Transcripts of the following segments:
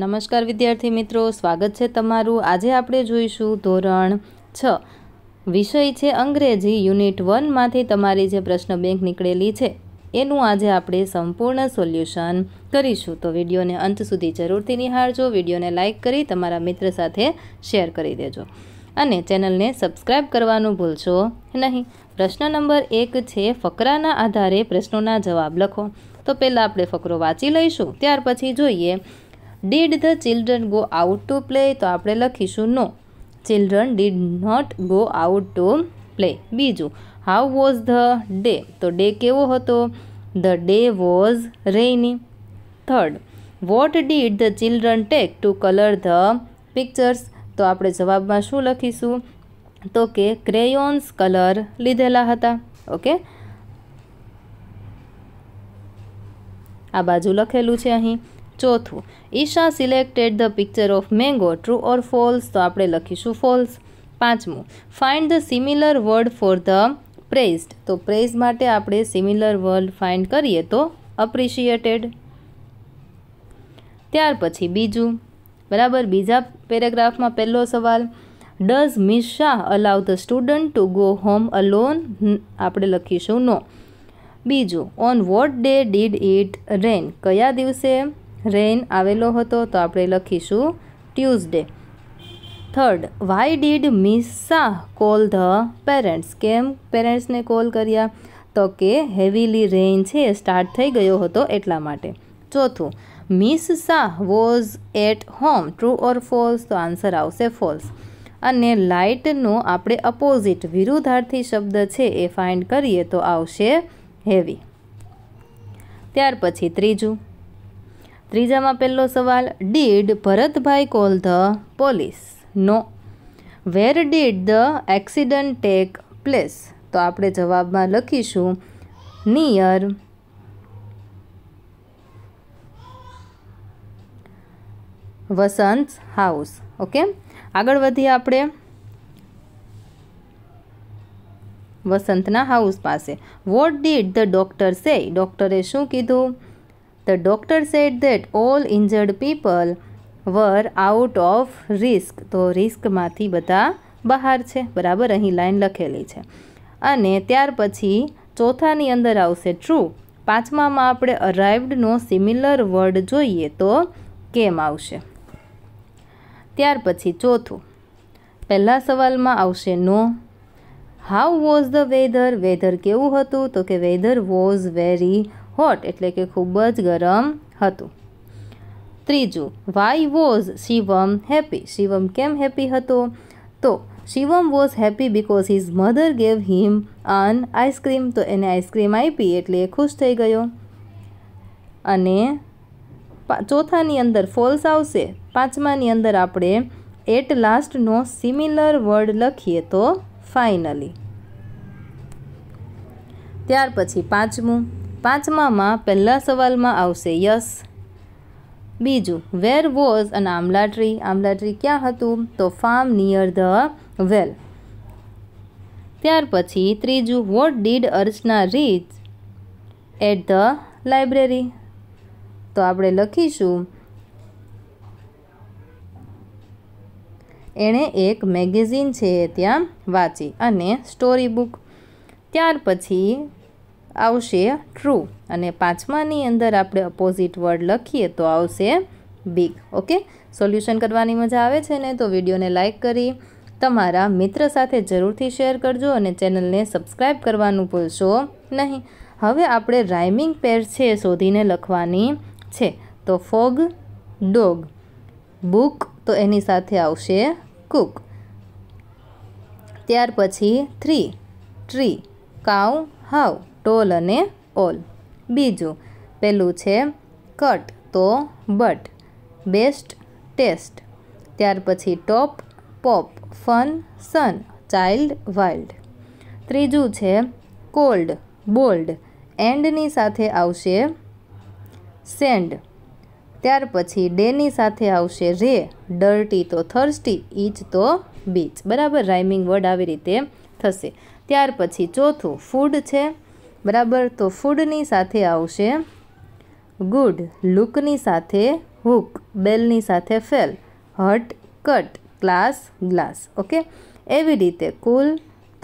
નમસ્કાર વિદ્યાર્થી મિત્રો સ્વાગત છે તમારું આજે આપણે જોઈશું ધોરણ છ વિષય છે અંગ્રેજી યુનિટ વનમાંથી તમારી જે પ્રશ્ન બેંક નીકળેલી છે એનું આજે આપણે સંપૂર્ણ સોલ્યુશન કરીશું તો વિડીયોને અંત સુધી જરૂરથી નિહાળજો વિડીયોને લાઇક કરી તમારા મિત્ર સાથે શેર કરી દેજો અને ચેનલને સબસ્ક્રાઇબ કરવાનું ભૂલશો નહીં પ્રશ્ન નંબર એક છે ફકરાના આધારે પ્રશ્નોના જવાબ લખો તો પહેલાં આપણે ફકરો વાંચી લઈશું ત્યાર પછી જોઈએ did the children go out to play તો આપણે લખીશું no children did not go out to play બીજું હાઉ વોઝ ધ ડે તો ડે કેવો હતો the day was rainy third what did the children take to colour the pictures તો આપણે જવાબમાં શું લખીશું તો કે ક્રેયોન્સ કલર લીધેલા હતા ઓકે આ બાજુ લખેલું છે અહીં ચોથું Isha selected the picture of mango true or false તો આપણે લખીશું ફોલ્સ પાંચમું find the similar word for the phrase તો પ્રેઝ માટે આપણે સિમિલર વર્ડ ફાઇન્ડ કરીએ તો અપ્રિશિએટેડ ત્યાર પછી બીજું બરાબર બીજા પેરેગ્રાફમાં પહેલો સવાલ does Miss Shah allow the student to go home alone આપણે લખીશું નો બીજું on what day did it rain કયા દિવસે રેઇન આવેલો હતો તો આપણે લખીશું Tuesday third why did Miss Shah call the parents કેમ પેરેન્ટ્સને કોલ કર્યા તો કે હેવીલી રેઇન છે એ સ્ટાર્ટ થઈ ગયો હતો એટલા માટે ચોથું Miss Shah was at home true or false તો આન્સર આવશે ફોલ્સ અને લાઇટનો આપણે અપોઝિટ વિરુદ્ધાર્થી શબ્દ છે એ ફાઇન્ડ કરીએ તો આવશે હેવી ત્યાર પછી ત્રીજું ત્રીજામાં પહેલો સવાલ did Bharatbhai call the police no where did the accident take place તો આપણે જવાબમાં લખીશું નિયર વસંત હાઉસ ઓકે આગળ વધીએ આપણે વસંતના હાઉસ પાસે what did the doctor say ડૉક્ટરે શું કીધું the doctor said that all injured people were out of risk તો રિસ્કમાંથી બધા બહાર છે બરાબર અહીં લાઈન લખેલી છે અને ત્યાર પછી ચોથાની અંદર આવશે ટ્રુ પાંચમામાં આપણે અરાઇવડનો સિમિલર વર્ડ જોઈએ તો કેમ આવશે ત્યાર પછી ચોથું પહેલા સવાલમાં આવશે no how was the weather weather કેવું હતું તો કે વેધર વોઝ વેરી હોટ એટલે કે ખૂબ જ ગરમ હતું ત્રીજું why was Shivam happy Shivam કેમ હેપી હતો તો Shivam was happy because his mother gave him an ice cream તો એને આઈસ્ક્રીમ આપી એટલે એ ખુશ થઈ ગયો અને ચોથાની અંદર ફોલ્સ આવશે પાંચમાની અંદર આપણે એટ લાસ્ટનો સિમિલર વર્ડ લખીએ તો ફાઇનલી ત્યાર પછી પાંચમું પાંચમામાં પહેલા સવાલમાં આવશે યસ બીજું વેર વોઝ અને આમલા આમલાટ્રી ક્યાં હતું તો ફાર્મ નિયર ધ વેલ ત્યાર પછી ત્રીજું what did Archana reach at the library તો આપણે લખીશું એણે એક મેગેઝિન છે ત્યાં વાંચી અને સ્ટોરી બુક ત્યાર પછી આવશે ટ્રુ અને પાંચમાની અંદર આપણે અપોઝિટ વર્ડ લખીએ તો આવશે બિગ ઓકે સોલ્યુશન કરવાની મજા આવે છે ને તો વિડીયોને લાઇક કરી તમારા મિત્ર સાથે જરૂરથી શેર કરજો અને ચેનલને સબસ્ક્રાઈબ કરવાનું ભૂલશો નહીં હવે આપણે રાઇમિંગ પેર છે શોધીને લખવાની છે તો ફોગ ડોગ બુક તો એની સાથે આવશે કુક ત્યાર પછી three tree cow how tall અને ઓલ બીજું પેલું છે કટ તો બટ બેસ્ટ ટેસ્ટ ત્યાર પછી top pop fun sun child wild ત્રીજું છે કોલ્ડ બોલ્ડ એન્ડની સાથે આવશે સેન્ડ ત્યાર પછી ડેની સાથે આવશે રે ડર્ટી તો થર્સ્ટી ઈચ તો બીચ બરાબર રાઇમિંગ વર્ડ આવી રીતે થશે ત્યાર પછી ચોથું ફૂડ છે બરાબર તો ફૂડની સાથે આવશે ગુડ લુકની સાથે હુક બેલની સાથે fell hut cut class glass okay એવી રીતે કુલ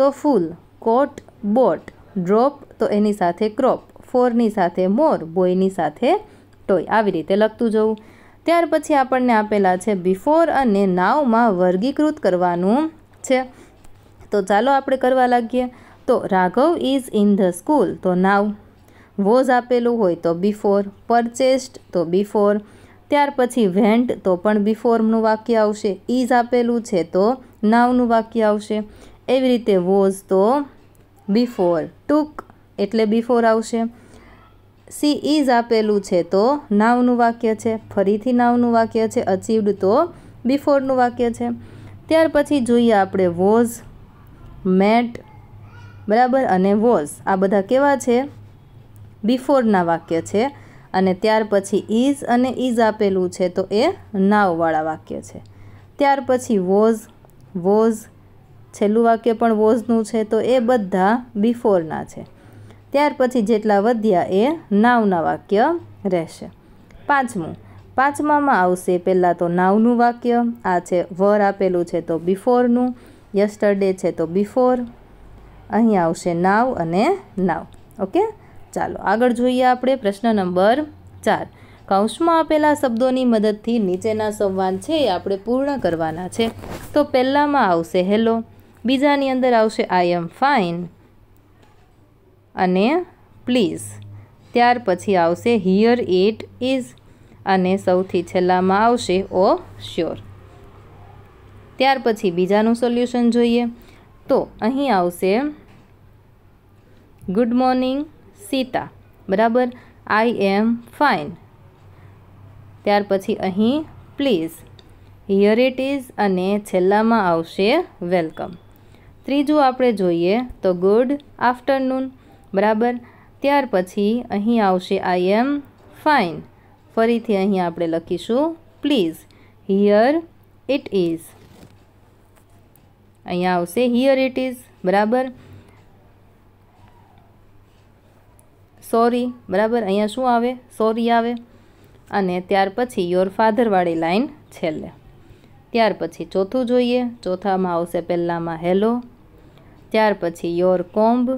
તો ફૂલ કોટ બોટ ડ્રોપ તો એની સાથે ક્રોપ ફોરની સાથે મોર બોયની સાથે ટોય આવી રીતે લખતું જવું ત્યાર પછી આપણને આપેલા છે બિફોર અને નાવમાં વર્ગીકૃત કરવાનું છે તો ચાલો આપણે કરવા લાગીએ તો Raghav is in the school તો નાવ વોઝ આપેલું હોય તો બિફોર પરચેસ્ડ તો બિફોર ત્યાર પછી વેન્ટ તો પણ બિફોરનું વાક્ય આવશે ઇઝ આપેલું છે તો નાવનું વાક્ય આવશે એવી રીતે વોઝ તો બિફોર ટુક એટલે બિફોર આવશે સી ઇઝ આપેલું છે તો નાવનું વાક્ય છે ફરીથી નાવનું વાક્ય છે અચીવડ તો બિફોરનું વાક્ય છે ત્યાર પછી જોઈએ આપણે વોઝ મેટ બરાબર અને વોઝ આ બધા કેવા છે બિફોરના વાક્ય છે અને ત્યાર પછી ઇઝ અને ઇઝ આપેલું છે તો એ નાવવાળા વાક્ય છે ત્યાર પછી વોઝ વોઝ છેલ્લું વાક્ય પણ વોઝનું છે તો એ બધા બિફોરના છે ત્યાર પછી જેટલા વધ્યા એ નાવના વાક્ય રહેશે પાંચમું પાંચમામાં આવશે પહેલાં તો નાવનું વાક્ય આ છે વર આપેલું છે તો બિફોરનું યસ્ટરડે છે તો બિફોર અહીં આવશે નાવ અને નાવ ઓકે ચાલો આગળ જોઈએ આપણે પ્રશ્ન નંબર ચાર કૌંસમાં આપેલા શબ્દોની મદદથી નીચેના સંવાદ છે એ આપણે પૂર્ણ કરવાના છે તો પહેલાંમાં આવશે હેલો બીજાની અંદર આવશે આઈ એમ ફાઇન અને પ્લીઝ ત્યાર પછી આવશે હિયર ઇટ ઇઝ અને સૌથી છેલ્લામાં આવશે ઓ oh, શ્યોર ત્યાર પછી બીજાનું સોલ્યુશન જોઈએ તો અહીં આવશે ગુડ મોર્નિંગ સીતા બરાબર આઈ એમ ફાઇન ત્યાર પછી અહીં પ્લીઝ હિયર ઇટ ઇઝ અને છેલ્લામાં આવશે વેલકમ ત્રીજું આપણે જોઈએ તો ગુડ આફ્ટરનૂન બરાબર ત્યાર પછી અહીં આવશે આઈ એમ ફાઇન ફરીથી અહીં આપણે લખીશું પ્લીઝ હિયર ઇટ ઇઝ અહીંયા આવશે હિયર ઇટ ઇઝ બરાબર સોરી બરાબર અહીંયા શું આવે સોરી આવે અને ત્યાર પછી યોર ફાધરવાળી લાઈન છેલ્લે ત્યાર પછી ચોથું જોઈએ ચોથામાં આવશે પહેલાંમાં હેલો ત્યાર પછી યોર કોમ્બ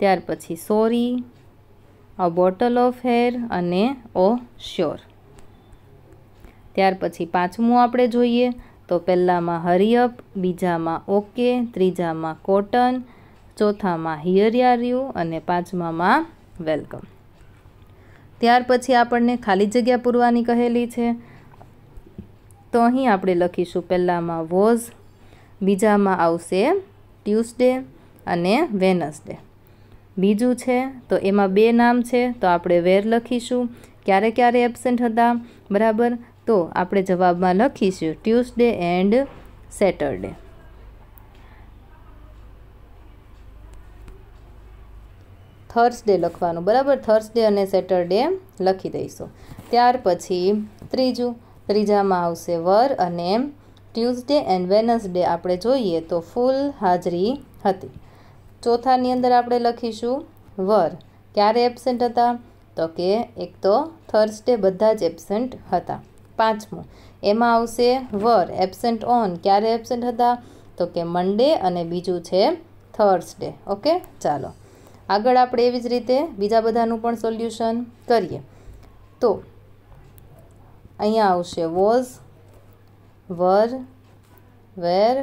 ત્યાર પછી sorry a bottle of hair અને ઓ શ્યોર ત્યાર પછી પાંચમું આપણે જોઈએ તો પહેલાંમાં હરિઅપ બીજામાં ઓકે ત્રીજામાં કોટન ચોથામાં હિયર યાર યુ અને પાંચમામાં વેલકમ ત્યાર પછી આપણને ખાલી જગ્યા પૂરવાની કહેલી છે તો અહીં આપણે લખીશું પહેલાંમાં વોઝ બીજામાં આવશે ટ્યુઝડે અને વેનસડે બીજું છે તો એમાં બે નામ છે તો આપણે વેર લખીશું ક્યારે ક્યારે એબસેન્ટ હતા બરાબર તો આપણે જવાબમાં લખીશું ટ્યુઝડે એન્ડ સેટરડે થર્સડે લખવાનું બરાબર થર્સડે અને સેટરડે લખી દઈશું ત્યાર પછી ત્રીજું ત્રીજામાં આવશે વર અને ટ્યુઝડે એન્ડ વેનસડે આપણે જોઈએ તો ફૂલ હાજરી હતી ચોથાની અંદર આપણે લખીશું વર ક્યારે એબસેન્ટ હતા તો કે એક તો થર્સડે બધા જ એબસેન્ટ હતા પાંચમું એમાં આવશે વર એબસેન્ટ ઓન ક્યારે એબસેન્ટ હતા તો કે મંડે અને બીજું છે થર્સડે ઓકે ચાલો આગળ આપણે એવી જ રીતે બીજા બધાનું પણ સોલ્યુશન કરીએ તો અહીંયા આવશે વોઝ વર વેર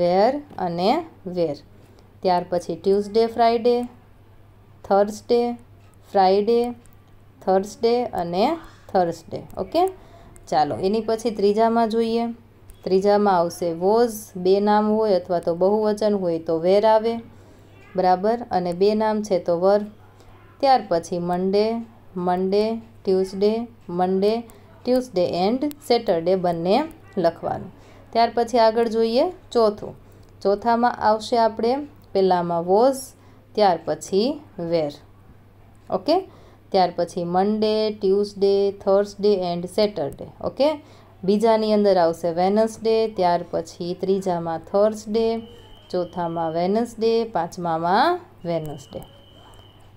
વેર અને વેર ત્યાર પછી Tuesday Friday Thursday Friday Thursday અને થર્સડે ઓકે ચાલો એની પછી ત્રીજામાં જોઈએ ત્રીજામાં આવશે વોઝ બે નામ હોય અથવા તો બહુવચન હોય તો વેર આવે બરાબર અને બે નામ છે તો વર ત્યાર પછી Monday Monday Tuesday Monday Tuesday and Saturday બંને લખવાનું ત્યાર પછી આગળ જોઈએ ચોથું ચોથામાં આવશે આપણે પહેલાંમાં વોઝ ત્યાર પછી વેર ઓકે ત્યાર પછી Monday Tuesday Thursday and Saturday okay બીજાની અંદર આવશે વેનસડે ત્યાર પછી ત્રીજામાં થર્સડે ચોથામાં વેનસડે પાંચમામાં વેનસડે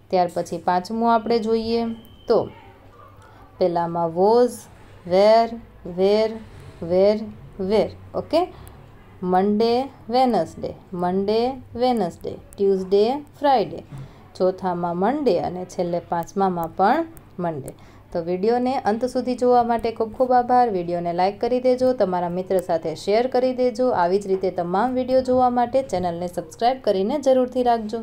ત્યાર પછી પાંચમું આપણે જોઈએ તો પહેલાંમાં was where where where where okay Monday Wednesday Monday Wednesday Tuesday Friday ચોથામાં મંડે અને છેલ્લે પાંચમામાં પણ મંડે તો વિડીયોને અંત સુધી જોવા માટે ખૂબ ખૂબ આભાર વિડીયોને લાઇક કરી દેજો તમારા મિત્ર સાથે શેર કરી દેજો આવી જ રીતે તમામ વિડીયો જોવા માટે ચેનલને સબસ્ક્રાઈબ કરીને જરૂરથી રાખજો